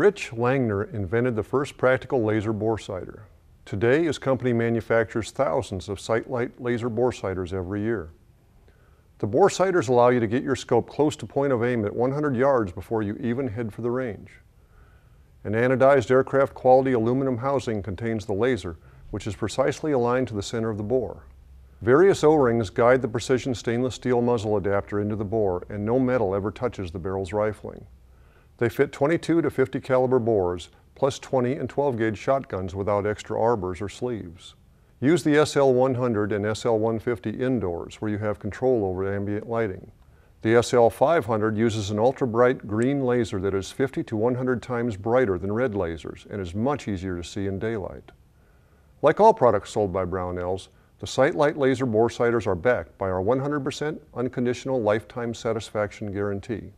Rich Langner invented the first practical laser bore sighter. Today, his company manufactures thousands of sightlight laser bore sighters every year. The boresighters allow you to get your scope close to point of aim at 100 yards before you even head for the range. An anodized aircraft quality aluminum housing contains the laser, which is precisely aligned to the center of the bore. Various O-rings guide the precision stainless steel muzzle adapter into the bore and no metal ever touches the barrel's rifling. They fit 22 to 50 caliber bores, plus 20 and 12 gauge shotguns without extra arbors or sleeves. Use the SL100 and SL150 indoors where you have control over ambient lighting. The SL500 uses an ultra-bright green laser that is 50 to 100 times brighter than red lasers and is much easier to see in daylight. Like all products sold by Brownells, the Sightlight laser bore sighters are backed by our 100% unconditional lifetime satisfaction guarantee.